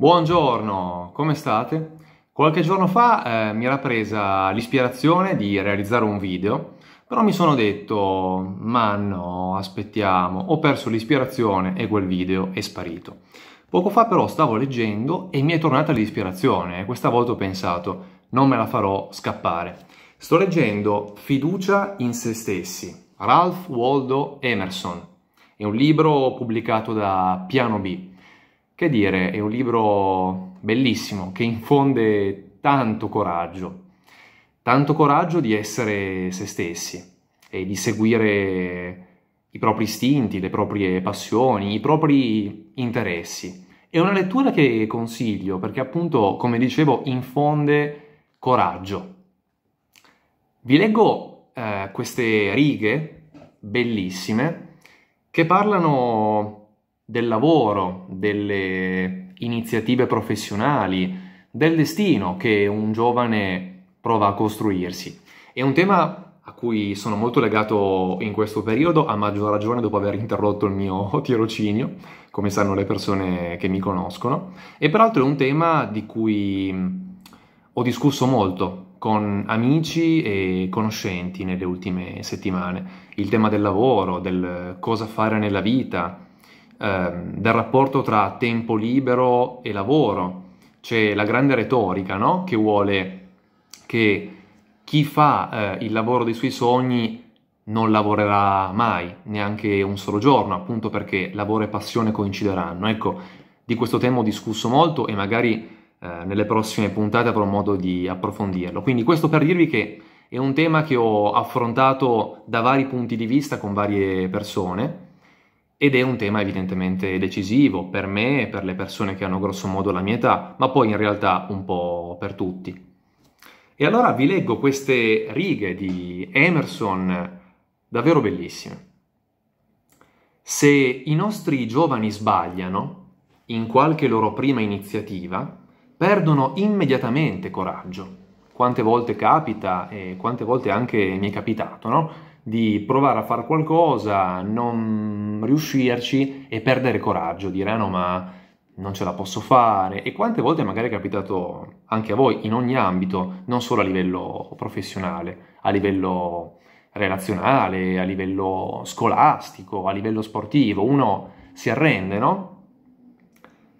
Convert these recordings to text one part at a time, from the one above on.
Buongiorno, come state? Qualche giorno fa eh, mi era presa l'ispirazione di realizzare un video, però mi sono detto, ma no, aspettiamo, ho perso l'ispirazione e quel video è sparito. Poco fa però stavo leggendo e mi è tornata l'ispirazione e questa volta ho pensato, non me la farò scappare. Sto leggendo Fiducia in se stessi, Ralph Waldo Emerson. È un libro pubblicato da Piano B che dire, è un libro bellissimo che infonde tanto coraggio, tanto coraggio di essere se stessi e di seguire i propri istinti, le proprie passioni, i propri interessi. È una lettura che consiglio perché appunto, come dicevo, infonde coraggio. Vi leggo eh, queste righe bellissime che parlano del lavoro, delle iniziative professionali, del destino che un giovane prova a costruirsi. È un tema a cui sono molto legato in questo periodo, a maggior ragione dopo aver interrotto il mio tirocinio, come sanno le persone che mi conoscono, e peraltro è un tema di cui ho discusso molto con amici e conoscenti nelle ultime settimane, il tema del lavoro, del cosa fare nella vita, Ehm, del rapporto tra tempo libero e lavoro. C'è la grande retorica no? che vuole che chi fa eh, il lavoro dei suoi sogni non lavorerà mai, neanche un solo giorno, appunto perché lavoro e passione coincideranno. Ecco, di questo tema ho discusso molto e magari eh, nelle prossime puntate avrò modo di approfondirlo. Quindi questo per dirvi che è un tema che ho affrontato da vari punti di vista con varie persone ed è un tema evidentemente decisivo per me e per le persone che hanno grosso modo la mia età, ma poi in realtà un po' per tutti. E allora vi leggo queste righe di Emerson davvero bellissime. Se i nostri giovani sbagliano in qualche loro prima iniziativa, perdono immediatamente coraggio. Quante volte capita e quante volte anche mi è capitato, no? di provare a fare qualcosa, non riuscirci e perdere coraggio, dire ah, no ma non ce la posso fare e quante volte magari è capitato anche a voi in ogni ambito, non solo a livello professionale, a livello relazionale, a livello scolastico, a livello sportivo, uno si arrende, no?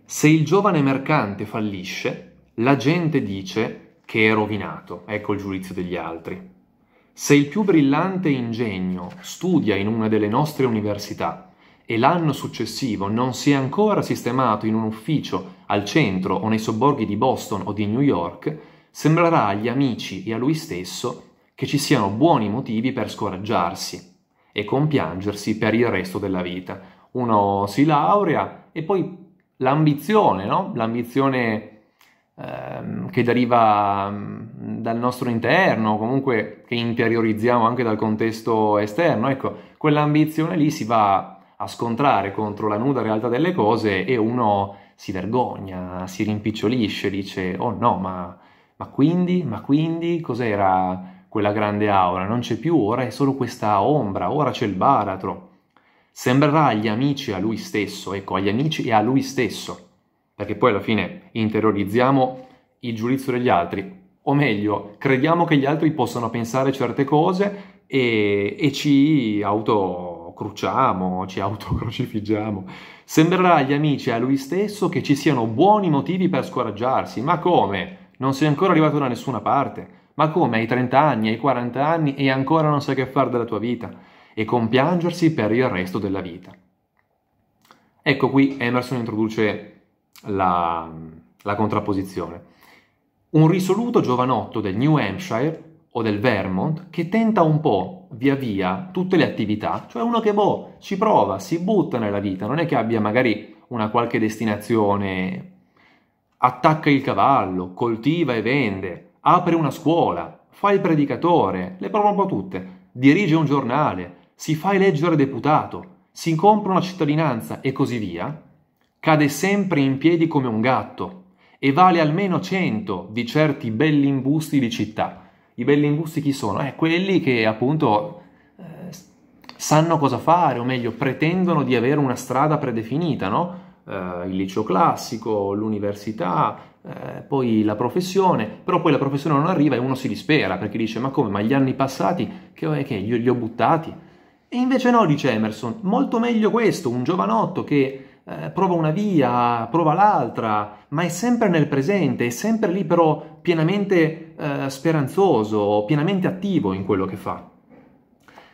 Se il giovane mercante fallisce, la gente dice che è rovinato, ecco il giudizio degli altri. Se il più brillante ingegno studia in una delle nostre università e l'anno successivo non si è ancora sistemato in un ufficio al centro o nei sobborghi di Boston o di New York, sembrerà agli amici e a lui stesso che ci siano buoni motivi per scoraggiarsi e compiangersi per il resto della vita. Uno si laurea e poi l'ambizione, no? L'ambizione ehm, che deriva mm, dal nostro interno, comunque che interiorizziamo anche dal contesto esterno, ecco, quell'ambizione lì si va a scontrare contro la nuda realtà delle cose e uno si vergogna, si rimpicciolisce, dice oh no, ma, ma quindi, ma quindi cos'era quella grande aura? Non c'è più, ora è solo questa ombra, ora c'è il baratro sembrerà agli amici e a lui stesso, ecco, agli amici e a lui stesso, perché poi alla fine interiorizziamo il giudizio degli altri, o meglio, crediamo che gli altri possano pensare certe cose e, e ci autocruciamo, ci autocrocifiggiamo. Sembrerà agli amici e a lui stesso che ci siano buoni motivi per scoraggiarsi, ma come? Non sei ancora arrivato da nessuna parte. Ma come? Hai 30 anni, hai 40 anni e ancora non sai che fare della tua vita. E compiangersi per il resto della vita. Ecco qui Emerson introduce la, la contrapposizione. Un risoluto giovanotto del New Hampshire o del Vermont che tenta un po' via via tutte le attività, cioè uno che boh, ci prova, si butta nella vita, non è che abbia magari una qualche destinazione, attacca il cavallo, coltiva e vende, apre una scuola, fa il predicatore, le prova un po' tutte, dirige un giornale, si fa eleggere deputato, si compra una cittadinanza e così via, cade sempre in piedi come un gatto e vale almeno 100 di certi belli imbusti di città. I belli imbusti chi sono? Eh, quelli che appunto eh, sanno cosa fare, o meglio, pretendono di avere una strada predefinita, no? Eh, il liceo classico, l'università, eh, poi la professione, però poi la professione non arriva e uno si dispera perché dice ma come, ma gli anni passati che, eh, che li ho buttati? E invece no, dice Emerson, molto meglio questo, un giovanotto che eh, prova una via, prova l'altra, ma è sempre nel presente, è sempre lì però pienamente eh, speranzoso, pienamente attivo in quello che fa.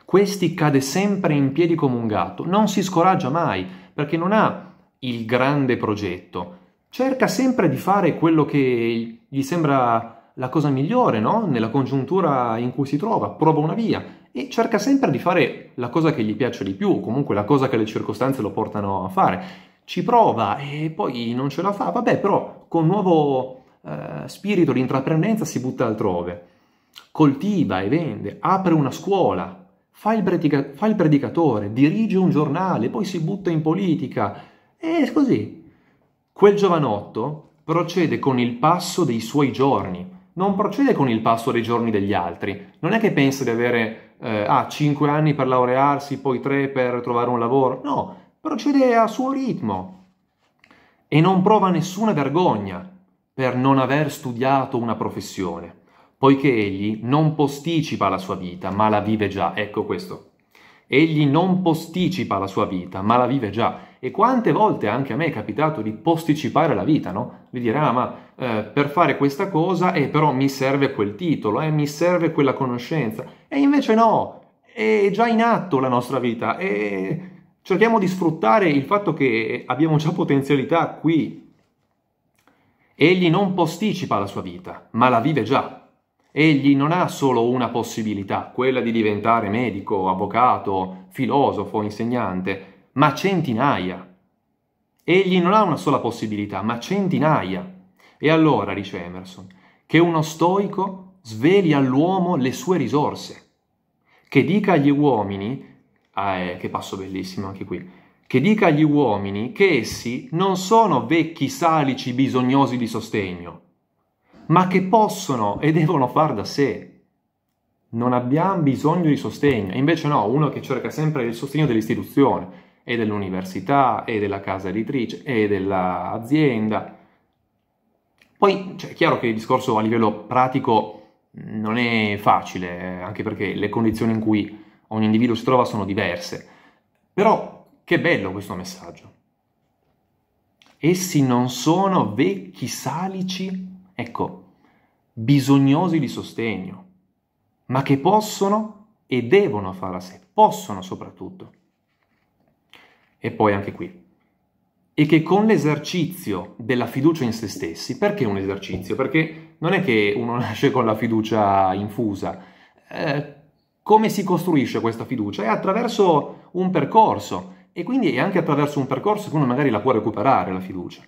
Questi cade sempre in piedi come un gatto, non si scoraggia mai perché non ha il grande progetto, cerca sempre di fare quello che gli sembra la cosa migliore, no? Nella congiuntura in cui si trova, prova una via, e cerca sempre di fare la cosa che gli piace di più, comunque la cosa che le circostanze lo portano a fare. Ci prova e poi non ce la fa, vabbè, però con nuovo eh, spirito di intraprendenza si butta altrove. Coltiva e vende, apre una scuola, fa il, predica- fa il predicatore, dirige un giornale, poi si butta in politica. E così. Quel giovanotto procede con il passo dei suoi giorni, non procede con il passo dei giorni degli altri. Non è che pensa di avere eh, ah, 5 anni per laurearsi, poi 3 per trovare un lavoro. No, procede a suo ritmo e non prova nessuna vergogna per non aver studiato una professione, poiché egli non posticipa la sua vita, ma la vive già. Ecco questo. Egli non posticipa la sua vita, ma la vive già e quante volte anche a me è capitato di posticipare la vita, no? Di dire, ah ma eh, per fare questa cosa eh, però mi serve quel titolo, eh, mi serve quella conoscenza. E invece no, è già in atto la nostra vita e cerchiamo di sfruttare il fatto che abbiamo già potenzialità qui. Egli non posticipa la sua vita, ma la vive già. Egli non ha solo una possibilità, quella di diventare medico, avvocato, filosofo, insegnante ma centinaia. Egli non ha una sola possibilità, ma centinaia. E allora, dice Emerson, che uno stoico sveli all'uomo le sue risorse, che dica agli uomini, ah, eh, che passo bellissimo anche qui, che dica agli uomini che essi non sono vecchi salici bisognosi di sostegno, ma che possono e devono far da sé. Non abbiamo bisogno di sostegno, invece no, uno che cerca sempre il sostegno dell'istituzione, e dell'università e della casa editrice e dell'azienda. Poi cioè, è chiaro che il discorso a livello pratico non è facile, eh, anche perché le condizioni in cui ogni individuo si trova sono diverse. Però che bello questo messaggio. Essi non sono vecchi salici, ecco, bisognosi di sostegno, ma che possono e devono fare a sé, possono soprattutto e poi anche qui. E che con l'esercizio della fiducia in se stessi, perché un esercizio? Perché non è che uno nasce con la fiducia infusa. Eh, come si costruisce questa fiducia? È attraverso un percorso e quindi è anche attraverso un percorso che uno magari la può recuperare la fiducia.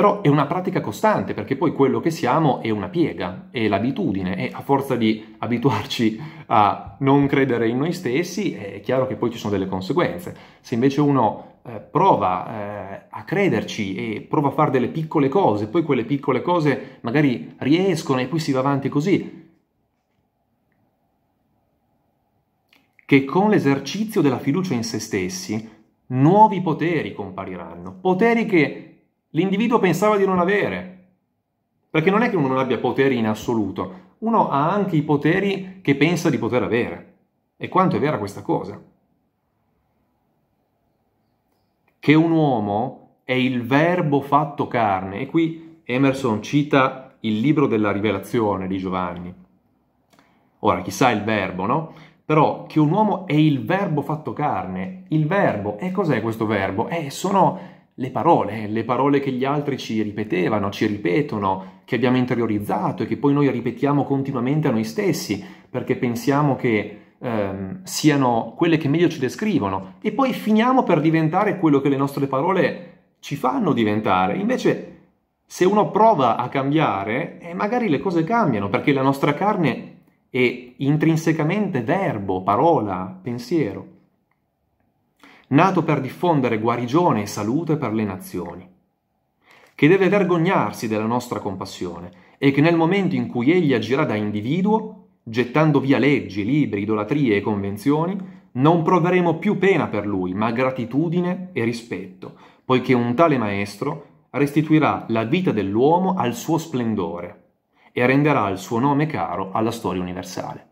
Però è una pratica costante perché poi quello che siamo è una piega, è l'abitudine e a forza di abituarci a non credere in noi stessi è chiaro che poi ci sono delle conseguenze. Se invece uno eh, prova eh, a crederci e prova a fare delle piccole cose, poi quelle piccole cose magari riescono e poi si va avanti così, che con l'esercizio della fiducia in se stessi nuovi poteri compariranno, poteri che l'individuo pensava di non avere. Perché non è che uno non abbia poteri in assoluto, uno ha anche i poteri che pensa di poter avere. E quanto è vera questa cosa? Che un uomo è il verbo fatto carne, e qui Emerson cita il libro della rivelazione di Giovanni. Ora, chissà il verbo, no? Però che un uomo è il verbo fatto carne, il verbo, e cos'è questo verbo? Eh, sono le parole, eh, le parole che gli altri ci ripetevano, ci ripetono, che abbiamo interiorizzato e che poi noi ripetiamo continuamente a noi stessi perché pensiamo che ehm, siano quelle che meglio ci descrivono e poi finiamo per diventare quello che le nostre parole ci fanno diventare. Invece se uno prova a cambiare, eh, magari le cose cambiano perché la nostra carne è intrinsecamente verbo, parola, pensiero nato per diffondere guarigione e salute per le nazioni, che deve vergognarsi della nostra compassione e che nel momento in cui egli agirà da individuo, gettando via leggi, libri, idolatrie e convenzioni, non proveremo più pena per lui, ma gratitudine e rispetto, poiché un tale maestro restituirà la vita dell'uomo al suo splendore e renderà il suo nome caro alla storia universale.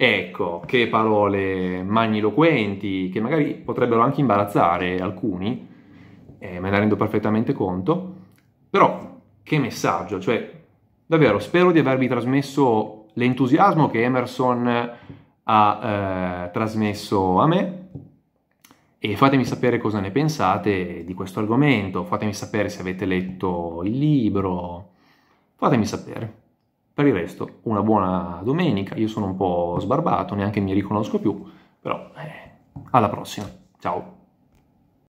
Ecco, che parole magniloquenti, che magari potrebbero anche imbarazzare alcuni, eh, me ne rendo perfettamente conto, però che messaggio, cioè davvero spero di avervi trasmesso l'entusiasmo che Emerson ha eh, trasmesso a me e fatemi sapere cosa ne pensate di questo argomento, fatemi sapere se avete letto il libro, fatemi sapere. Per il resto, una buona domenica, io sono un po' sbarbato, neanche mi riconosco più, però eh, alla prossima, ciao!